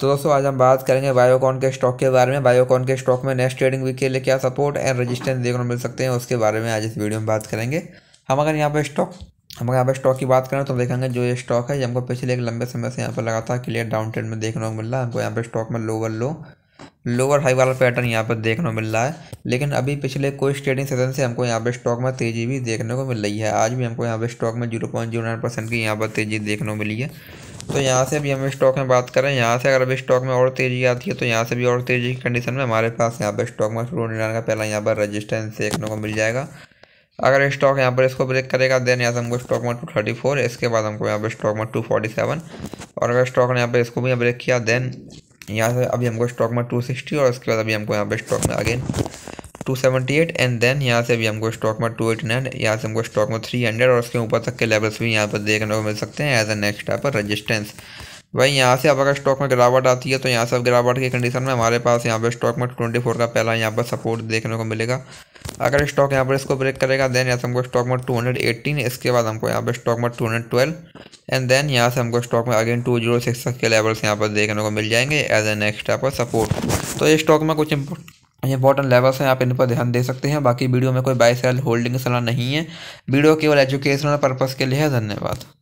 तो दोस्तों आज हम बात करेंगे बायोकॉन के स्टॉक के बारे में बायोकॉन के स्टॉक में नेक्स्ट ट्रेडिंग वीक के लिए क्या सपोर्ट एंड रेजिस्टेंस देखने को मिल सकते हैं उसके बारे में आज इस वीडियो में बात करेंगे हम अगर यहाँ पर स्टॉक हम अगर यहाँ पर स्टॉक की बात करें तो देखेंगे जो ये स्टॉक है हमको पिछले एक लंबे समय से यहाँ पर लगा था क्लियर डाउन ट्रेंड में देखने को मिल रहा है हमको यहाँ पर स्टॉक में लोअर लो लोअर हाई वाला पैटर्न यहाँ पर देखने को मिल रहा है लेकिन अभी पिछले कोई ट्रेडिंग सेशन से हमको यहाँ पर स्टॉक में तेज़ी भी देखने को मिल रही है आज भी हमको यहाँ पर स्टॉक में zero point zero nine percent की यहाँ पर तेज़ी देखने को मिली है तो यहाँ से अभी हम स्टॉक में बात करें यहाँ से अगर अभी स्टॉक में और तेज़ी आती है तो यहाँ से भी और तेज़ी की कंडीशन में हमारे पास यहाँ पर स्टॉक में शुरू होने का पहला यहाँ पर रजिस्टेंस देखने को मिल जाएगा अगर स्टॉक यहाँ पर इसको ब्रेक करेगा देन यहाँ से हमको स्टॉक में टू थर्टी फोर इसके बाद हमको यहाँ पर स्टॉक में टू फोर्टी सेवन और अगर स्टॉक ने यहाँ पर इसको भी ब्रेक किया देन यहाँ से अभी हमको स्टॉक में टू सिक्सटी और उसके बाद अभी हमको यहाँ पर स्टॉक में again two seventy eight and then यहाँ से भी हमको स्टॉक में टू एटी नाइन यहाँ से हमको स्टॉक में थ्री हंड्रेड और उसके ऊपर तक के लेवल्स भी यहाँ पर देखने को मिल सकते हैं as a next type resistance भाई यहाँ से अब अगर स्टॉक में गिरावट आती है तो यहाँ से अब गिरावट की कंडीशन में हमारे पास यहाँ पर स्टॉक में ट्वेंटी फोर का पहला यहाँ पर सपोर्ट देखने को मिलेगा अगर स्टॉक यहाँ पर इसको ब्रेक करेगा देन यहाँ से हमको स्टॉक में टू हंड्रेड एटीन इसके बाद हमको यहाँ पर स्टॉक में two hundred twelve and then यहाँ से हमको स्टॉक में अगेन टू जीरो सिक्स तक के लेवल्स यहाँ पर देखने को मिल जाएंगे एज ए नेक्स्ट यहाँ सपोर्ट तो ये स्टॉक में कुछ इंपॉर्टेंट लेवल्स हैं आप इन पर ध्यान दे सकते हैं बाकी वीडियो में कोई बाय सेल होल्डिंग सलाह नहीं है वीडियो केवल एजुकेशनल पर्पज़ के लिए है धन्यवाद